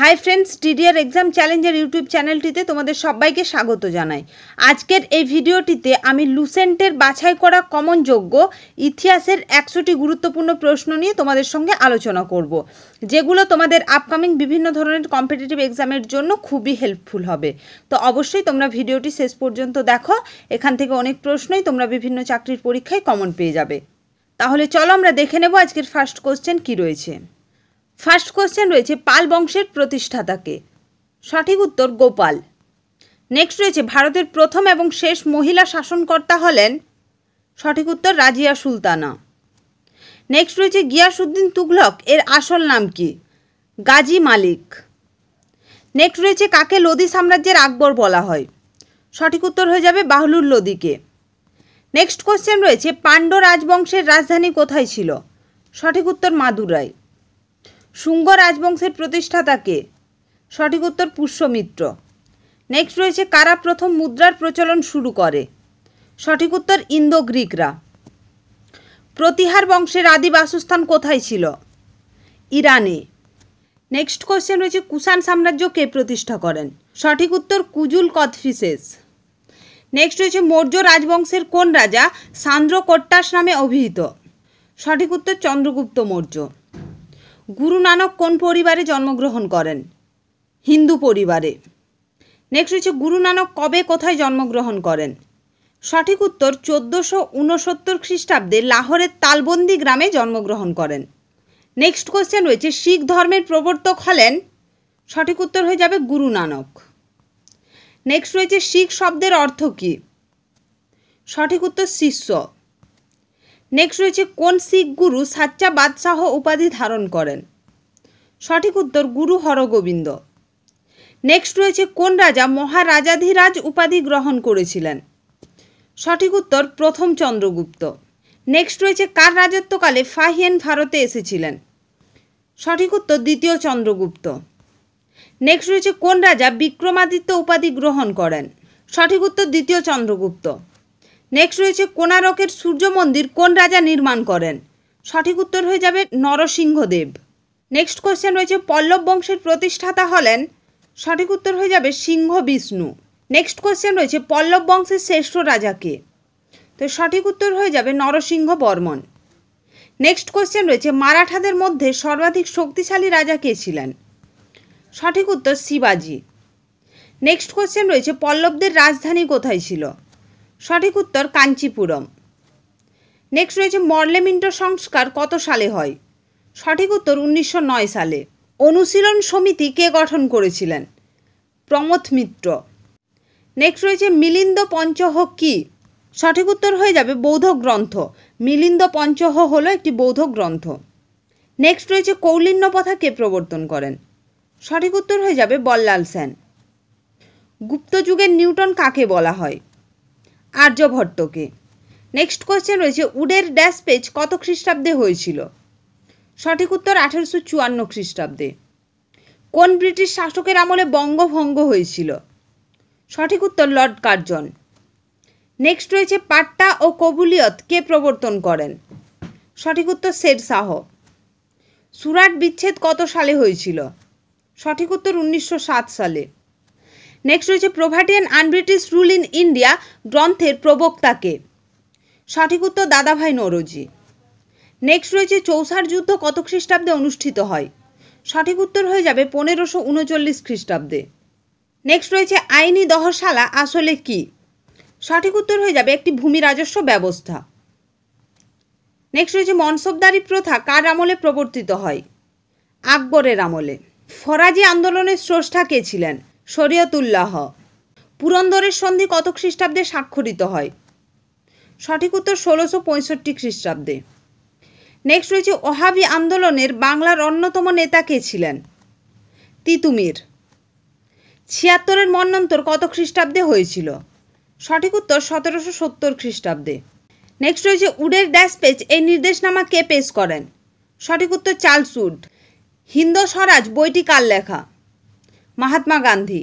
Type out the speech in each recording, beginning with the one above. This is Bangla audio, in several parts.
হাই ফ্রেন্ডস ডিডিআর এক্সাম চ্যালেঞ্জের ইউটিউব চ্যানেলটিতে তোমাদের সবাইকে স্বাগত জানাই আজকের এই ভিডিওটিতে আমি লুসেন্টের বাছাই করা কমন যোগ্য ইতিহাসের একশোটি গুরুত্বপূর্ণ প্রশ্ন নিয়ে তোমাদের সঙ্গে আলোচনা করব। যেগুলো তোমাদের আপকামিং বিভিন্ন ধরনের কম্পিটিটিভ এক্সামের জন্য খুবই হেল্পফুল হবে তো অবশ্যই তোমরা ভিডিওটি শেষ পর্যন্ত দেখো এখান থেকে অনেক প্রশ্নই তোমরা বিভিন্ন চাকরির পরীক্ষায় কমন পেয়ে যাবে তাহলে চলো আমরা দেখে নেব আজকের ফার্স্ট কোশ্চেন কি রয়েছে ফার্স্ট কোশ্চেন রয়েছে পাল বংশের প্রতিষ্ঠাতাকে সঠিক উত্তর গোপাল নেক্সট রয়েছে ভারতের প্রথম এবং শেষ মহিলা শাসনকর্তা হলেন সঠিক উত্তর রাজিয়া সুলতানা নেক্সট রয়েছে গিয়াসুদ্দিন তুঘলক এর আসল নাম কি গাজী মালিক নেক্সট রয়েছে কাকে লোদি সাম্রাজ্যের আকবর বলা হয় সঠিক উত্তর হয়ে যাবে বাহলুর লোদিকে নেক্সট কোশ্চেন রয়েছে পাণ্ড রাজবংশের রাজধানী কোথায় ছিল সঠিক উত্তর মাদুরাই শুঙ্গ রাজবংশের প্রতিষ্ঠাতাকে সঠিক উত্তর পুষ্যমিত্র নেক্সট রয়েছে কারা প্রথম মুদ্রার প্রচলন শুরু করে সঠিক উত্তর ইন্দো গ্রিকরা প্রতিহার বংশের আদি বাসস্থান কোথায় ছিল ইরানে নেক্সট কোশ্চেন রয়েছে কুষাণ সাম্রাজ্য কে প্রতিষ্ঠা করেন সঠিক উত্তর কুজুল কথফিসেস নেক্সট রয়েছে মৌর্য রাজবংশের কোন রাজা সান্দ্র কোট্টাস নামে অভিহিত সঠিক উত্তর চন্দ্রগুপ্ত মৌর্য গুরু নানক কোন পরিবারে জন্মগ্রহণ করেন হিন্দু পরিবারে নেক্সট হচ্ছে গুরু নানক কবে কোথায় জন্মগ্রহণ করেন সঠিক উত্তর চোদ্দোশো উনসত্তর খ্রিস্টাব্দে লাহোরের তালবন্দি গ্রামে জন্মগ্রহণ করেন নেক্সট কোয়েশ্চেন রয়েছে শিখ ধর্মের প্রবর্তক হলেন সঠিক উত্তর হয়ে যাবে গুরু নানক নেক্সট রয়েছে শিখ শব্দের অর্থ কী সঠিক উত্তর শিষ্য নেক্সট রয়েছে কোন শিখ গুরু সাচ্চা বাদশাহ উপাধি ধারণ করেন সঠিক উত্তর গুরু হরগোবিন্দ নেক্সট রয়েছে কোন রাজা মহারাজাধিরাজ উপাধি গ্রহণ করেছিলেন সঠিক উত্তর প্রথম চন্দ্রগুপ্ত নেক্সট রয়েছে কার রাজত্বকালে ফাহিয়েন ভারতে এসেছিলেন সঠিক উত্তর দ্বিতীয় চন্দ্রগুপ্ত নেক্সট রয়েছে কোন রাজা বিক্রমাদিত্য উপাধি গ্রহণ করেন সঠিক উত্তর দ্বিতীয় চন্দ্রগুপ্ত নেক্সট রয়েছে কোনারকের সূর্য মন্দির কোন রাজা নির্মাণ করেন সঠিক উত্তর হয়ে যাবে নরসিংহদেব নেক্সট কোয়েশ্চেন রয়েছে পল্লব বংশের প্রতিষ্ঠাতা হলেন সঠিক উত্তর হয়ে যাবে সিংহ বিষ্ণু নেক্সট কোয়েশ্চেন রয়েছে পল্লব বংশের শ্রেষ্ঠ রাজাকে তো সঠিক উত্তর হয়ে যাবে নরসিংহ বর্মন নেক্সট কোয়েশ্চেন রয়েছে মারাঠাদের মধ্যে সর্বাধিক শক্তিশালী রাজা কে ছিলেন সঠিক উত্তর শিবাজি নেক্সট কোয়েশ্চেন রয়েছে পল্লবদের রাজধানী কোথায় ছিল সঠিক উত্তর কাঞ্চিপুরম নেক্সট রয়েছে মর্লেমিন্টো সংস্কার কত সালে হয় সঠিক উত্তর উনিশশো নয় সালে অনুশীলন সমিতি কে গঠন করেছিলেন প্রমথ মিত্র নেক্সট রয়েছে মিলিন্দ পঞ্চহ কি সঠিক উত্তর হয়ে যাবে বৌদ্ধ গ্রন্থ মিলিন্দ পঞ্চহ হলো একটি বৌদ্ধ গ্রন্থ নেক্সট রয়েছে কৌলিন্য পথা কে প্রবর্তন করেন সঠিক উত্তর হয়ে যাবে বল্লাল সেন গুপ্তযুগের নিউটন কাকে বলা হয় আর্যভট্টকে নেক্সট কোয়েশ্চেন রয়েছে উডের ড্যাশ পেজ কত খ্রিস্টাব্দে হয়েছিল সঠিক উত্তর আঠেরোশো চুয়ান্ন খ্রিস্টাব্দে কোন ব্রিটিশ শাসকের আমলে বঙ্গভঙ্গ হয়েছিল সঠিক উত্তর লর্ড কার্জন নেক্সট রয়েছে পাট্টা ও কবুলিয়ত কে প্রবর্তন করেন সঠিক উত্তর শের শাহ সুরাট বিচ্ছেদ কত সালে হয়েছিল সঠিক উত্তর উনিশশো সালে নেক্সট রয়েছে poverty and un-British rule in India গ্রন্থের প্রবক্তাকে সঠিক উত্তর দাদাভাই নরজি নেক্সট রয়েছে চৌসার যুদ্ধ কত খ্রিস্টাব্দে অনুষ্ঠিত হয় সঠিক উত্তর হয়ে যাবে পনেরোশো উনচল্লিশ খ্রিস্টাব্দে নেক্সট রয়েছে আইনি দহশালা আসলে কি সঠিক উত্তর হয়ে যাবে একটি ভূমি রাজস্ব ব্যবস্থা নেক্সট রয়েছে মনসবদারি প্রথা কার আমলে প্রবর্তিত হয় আকবরের আমলে ফরাজি আন্দোলনের স্রষ্টা কে ছিলেন শরিয়তুল্লাহ পুরন্দরের সন্ধি কত খ্রিস্টাব্দে স্বাক্ষরিত হয় সঠিক উত্তর ষোলোশো পঁয়ষট্টি খ্রিস্টাব্দে নেক্সট রয়েছে ওহাবি আন্দোলনের বাংলার অন্যতম নেতা কে ছিলেন তিতুমির ছিয়াত্তরের মন্যন্তর কত খ্রিস্টাব্দে হয়েছিল সঠিক উত্তর সতেরোশো সত্তর খ্রিস্টাব্দে নেক্সট রয়েছে উডের ড্যাশ পেজ এই নির্দেশনামা কে পেশ করেন সঠিক উত্তর চার্লস উড হিন্দ স্বরাজ বইটি কার লেখা মহাত্মা গান্ধী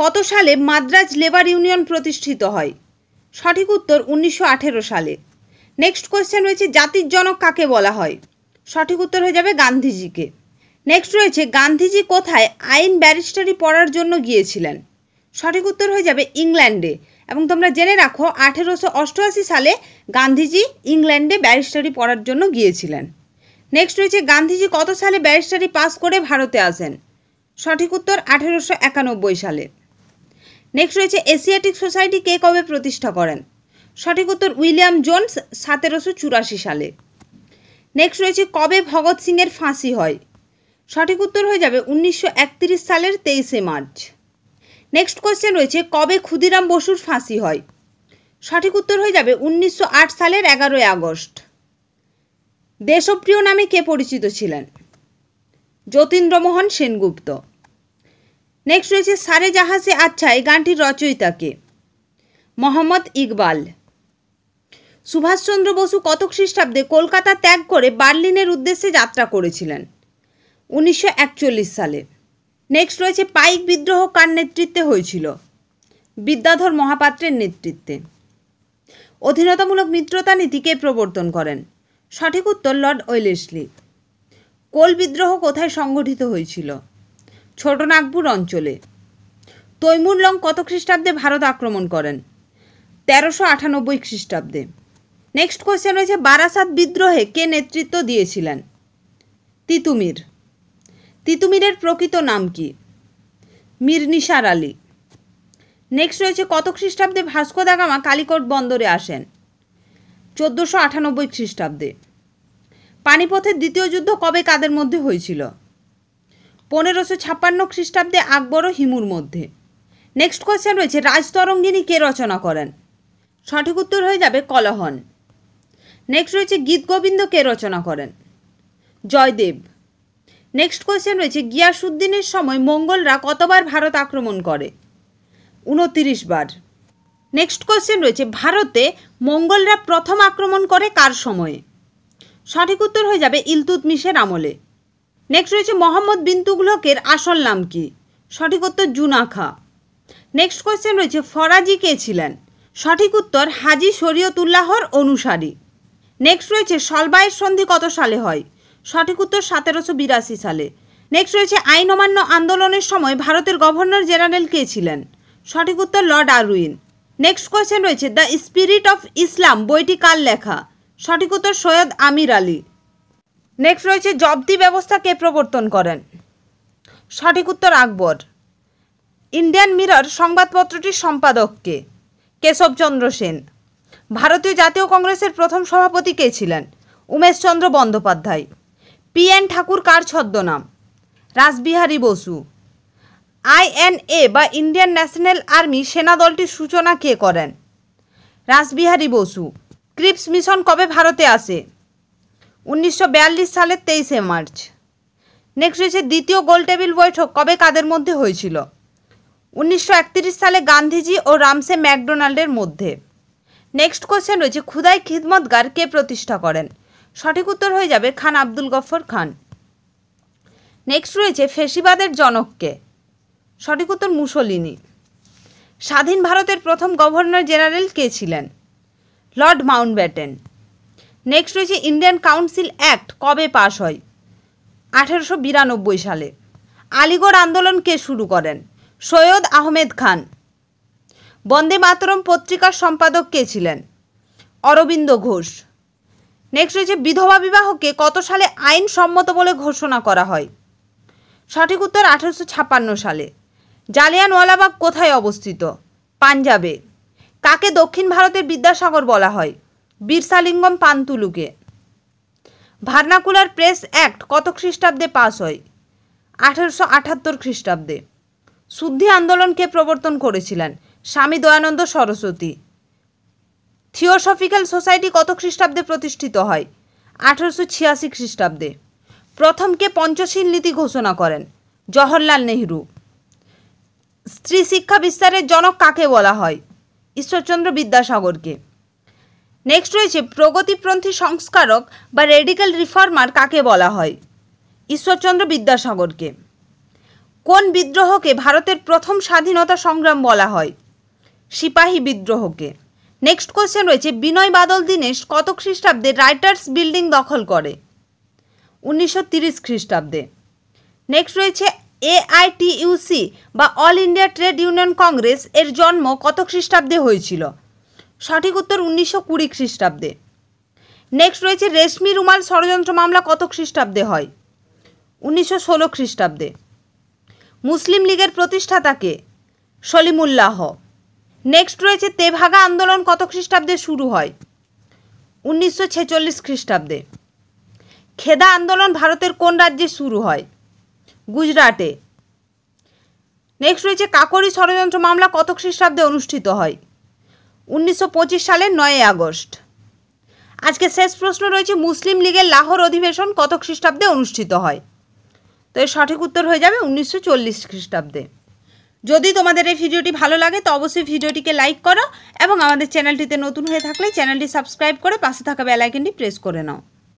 কত সালে মাদ্রাজ লেবার ইউনিয়ন প্রতিষ্ঠিত হয় সঠিক উত্তর উনিশশো সালে নেক্সট কোয়েশ্চেন রয়েছে জাতির জনক কাকে বলা হয় সঠিক উত্তর হয়ে যাবে গান্ধীজিকে নেক্সট রয়েছে গান্ধীজি কোথায় আইন ব্যারিস্টারি পড়ার জন্য গিয়েছিলেন সঠিক উত্তর হয়ে যাবে ইংল্যান্ডে এবং তোমরা জেনে রাখো আঠেরোশো অষ্টআশি সালে গান্ধীজি ইংল্যান্ডে ব্যারিস্টারি পড়ার জন্য গিয়েছিলেন নেক্সট রয়েছে গান্ধীজি কত সালে ব্যারিস্টারি পাস করে ভারতে আসেন সঠিক উত্তর আঠেরোশো একানব্বই সালে নেক্সট রয়েছে এশিয়াটিক সোসাইটি কে কবে প্রতিষ্ঠা করেন সঠিক উত্তর উইলিয়াম জোনস সতেরোশো চুরাশি সালে নেক্সট রয়েছে কবে ভগৎ সিংয়ের ফাঁসি হয় সঠিক উত্তর হয়ে যাবে উনিশশো সালের তেইশে মার্চ নেক্সট কোয়েশ্চেন রয়েছে কবে ক্ষুদিরাম বসুর ফাঁসি হয় সঠিক উত্তর হয়ে যাবে উনিশশো সালের এগারোই আগস্ট দেশপ্রিয় নামে কে পরিচিত ছিলেন যতীন্দ্রমোহন সেনগুপ্ত নেক্সট রয়েছে সারে জাহাজে আচ্ছা এই গানটির রচয়িতাকে মোহাম্মদ ইকবাল সুভাষচন্দ্র বসু কত খ্রিস্টাব্দে কলকাতা ত্যাগ করে বার্লিনের উদ্দেশ্যে যাত্রা করেছিলেন উনিশশো সালে নেক্সট রয়েছে পাইক বিদ্রোহ কার নেতৃত্বে হয়েছিল বিদ্যাধর মহাপাত্রের নেতৃত্বে অধীনতামূলক মিত্রতা নীতিকে প্রবর্তন করেন সঠিক উত্তর লর্ড ওয়েলেসলি কোল বিদ্রোহ কোথায় সংগঠিত হয়েছিল ছোট নাগপুর অঞ্চলে লং কত খ্রিস্টাব্দে ভারত আক্রমণ করেন তেরোশো আটানব্বই খ্রিস্টাব্দে নেক্সট কোয়েশ্চেন রয়েছে বারাসাত বিদ্রোহে কে নেতৃত্ব দিয়েছিলেন তিতুমির তিতুমিরের প্রকৃত নাম কি মির নিসার আলী নেক্সট রয়েছে কত খ্রিস্টাব্দে ভাস্কো দা গামা বন্দরে আসেন চোদ্দোশো আটানব্বই খ্রিস্টাব্দে পানিপথের দ্বিতীয় যুদ্ধ কবে কাদের মধ্যে হয়েছিল পনেরোশো ছাপ্পান্ন খ্রিস্টাব্দে আকবর ও হিমুর মধ্যে নেক্সট কোয়েশ্চেন রয়েছে রাজতরঙ্গিনী কে রচনা করেন সঠিক উত্তর হয়ে যাবে কলহন নেক্সট রয়েছে গীতগোবিন্দ কে রচনা করেন জয়দেব নেক্সট কোয়েশ্চেন রয়েছে গিয়াসুদ্দিনের সময় মঙ্গলরা কতবার ভারত আক্রমণ করে উনত্রিশ বার নেক্সট কোয়েশ্চেন রয়েছে ভারতে মঙ্গলরা প্রথম আক্রমণ করে কার সময়ে সঠিক উত্তর হয়ে যাবে ইলতুতমিশের আমলে নেক্সট রয়েছে মোহাম্মদ বিন তুগলকের আসল নাম কি সঠিক উত্তর জুনাখা নেক্সট কোয়েশ্চেন রয়েছে ফরাজি কে ছিলেন সঠিক উত্তর হাজি শরীয়তুল্লাহর অনুসারী নেক্সট রয়েছে সলবায়ের সন্ধি কত সালে হয় সঠিক উত্তর সতেরোশো বিরাশি সালে নেক্সট রয়েছে আইন অমান্য আন্দোলনের সময় ভারতের গভর্নর জেনারেল কে ছিলেন সঠিক উত্তর লর্ড আরউইন নেক্সট কোয়েশ্চেন রয়েছে দ্য স্পিরিট অফ ইসলাম বইটি কার লেখা সঠিক উত্তর সৈয়দ আমির আলী নেক্সট রয়েছে জব্দি ব্যবস্থাকে প্রবর্তন করেন সঠিক উত্তর আকবর ইন্ডিয়ান মিরর সংবাদপত্রটির সম্পাদককে কেশবচন্দ্র সেন ভারতীয় জাতীয় কংগ্রেসের প্রথম সভাপতি কে ছিলেন উমেশচন্দ্র বন্দ্যোপাধ্যায় পি এন ঠাকুর কার ছদ্মনাম রাসবিহারী বসু আইএনএ বা ইন্ডিয়ান ন্যাশনাল আর্মি সেনা দলটির সূচনা কে করেন রাসবিহারী বসু ক্রিপস মিশন কবে ভারতে আসে উনিশশো সালের তেইশে মার্চ নেক্সট হয়েছে দ্বিতীয় গোলটেবিল বৈঠক কবে কাদের মধ্যে হয়েছিল উনিশশো সালে গান্ধীজি ও রামসে ম্যাকডোনাল্ডের মধ্যে নেক্সট কোশ্চেন রয়েছে খুদাই খিদমতগার কে প্রতিষ্ঠা করেন সঠিক উত্তর হয়ে যাবে খান আব্দুল গফর খান নেক্সট রয়েছে ফেসিবাদের জনককে সঠিক উত্তর মুসলিনী স্বাধীন ভারতের প্রথম গভর্নর জেনারেল কে ছিলেন লর্ড ব্যাটেন নেক্সট রয়েছে ইন্ডিয়ান কাউন্সিল অ্যাক্ট কবে পাশ হয় আঠেরোশো বিরানব্বই সালে আলিগড় আন্দোলন কে শুরু করেন সৈয়দ আহমেদ খান বন্দে মাতরম পত্রিকার সম্পাদক কে ছিলেন অরবিন্দ ঘোষ নেক্সট রয়েছে বিধবা বিবাহকে কত সালে আইন সম্মত বলে ঘোষণা করা হয় সঠিক উত্তর আঠেরোশো সালে জালিয়ানওয়ালাবাগ কোথায় অবস্থিত পাঞ্জাবে কাকে দক্ষিণ ভারতের বিদ্যাসাগর বলা হয় বীরসালিঙ্গম পান্তুলুকে ভার্নাকুলার প্রেস অ্যাক্ট কত খ্রিস্টাব্দে পাস হয় আঠেরোশো আঠাত্তর খ্রিস্টাব্দে শুদ্ধি আন্দোলনকে প্রবর্তন করেছিলেন স্বামী দয়ানন্দ সরস্বতী থিওসফিক্যাল সোসাইটি কত খ্রিস্টাব্দে প্রতিষ্ঠিত হয় আঠেরোশো ছিয়াশি খ্রিস্টাব্দে প্রথমকে পঞ্চশীল নীতি ঘোষণা করেন জওহরলাল নেহরু স্ত্রী শিক্ষা বিস্তারের জনক কাকে বলা হয় ঈশ্বরচন্দ্র বিদ্যাসাগরকে নেক্সট রয়েছে প্রগতিপন্থী সংস্কারক বা রেডিক্যাল রিফর্মার কাকে বলা হয় ঈশ্বরচন্দ্র বিদ্যাসাগরকে কোন বিদ্রোহকে ভারতের প্রথম স্বাধীনতা সংগ্রাম বলা হয় সিপাহী বিদ্রোহকে নেক্সট কোয়েশ্চেন রয়েছে বিনয় বাদল দীনেশ কত খ্রিস্টাব্দে রাইটার্স বিল্ডিং দখল করে উনিশশো খ্রিস্টাব্দে নেক্সট রয়েছে এআইটিইউসি বা All India Trade Union Congress এর জন্ম কত খ্রিস্টাব্দে হয়েছিল সঠিক উত্তর উনিশশো কুড়ি খ্রিস্টাব্দে নেক্সট রয়েছে রেশমি রুমাল ষড়যন্ত্র মামলা কত খ্রিস্টাব্দে হয় উনিশশো ষোলো খ্রিস্টাব্দে মুসলিম লীগের প্রতিষ্ঠাতাকে সলিমুল্লাহ নেক্সট রয়েছে তেভাগা আন্দোলন কত খ্রিস্টাব্দে শুরু হয় উনিশশো ছেচল্লিশ খ্রিস্টাব্দে খেদা আন্দোলন ভারতের কোন রাজ্যে শুরু হয় গুজরাটে নেক্সট রয়েছে কাকরি ষড়যন্ত্র মামলা কত খ্রিস্টাব্দে অনুষ্ঠিত হয় উনিশশো সালের নয় আগস্ট আজকে শেষ প্রশ্ন রয়েছে মুসলিম লীগের লাহোর অধিবেশন কত খ্রিস্টাব্দে অনুষ্ঠিত হয় তো এর সঠিক উত্তর হয়ে যাবে উনিশশো খ্রিস্টাব্দে যদি তোমাদের এই ভিডিওটি ভালো লাগে তো অবশ্যই ভিডিওটিকে লাইক করো এবং আমাদের চ্যানেলটিতে নতুন হয়ে থাকলে চ্যানেলটি সাবস্ক্রাইব করে পাশে থাকা বেলাইকেনটি প্রেস করে নাও